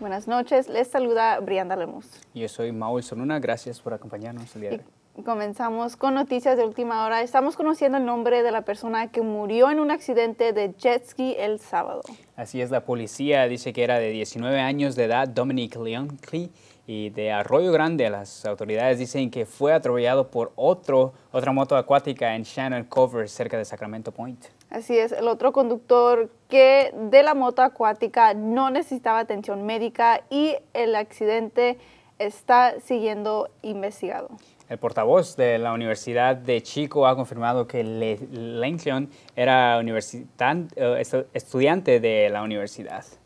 Buenas noches, les saluda Brianda Lemus. Yo soy Maul Soluna, gracias por acompañarnos el día de comenzamos con noticias de última hora. Estamos conociendo el nombre de la persona que murió en un accidente de jet ski el sábado. Así es, la policía dice que era de 19 años de edad, Dominic Leoncli, y de Arroyo Grande. Las autoridades dicen que fue atropellado por otro, otra moto acuática en Shannon Cover, cerca de Sacramento Point. Así es, el otro conductor que de la moto acuática no necesitaba atención médica y el accidente está siguiendo investigado. El portavoz de la Universidad de Chico ha confirmado que Le era eh, estudiante de la universidad.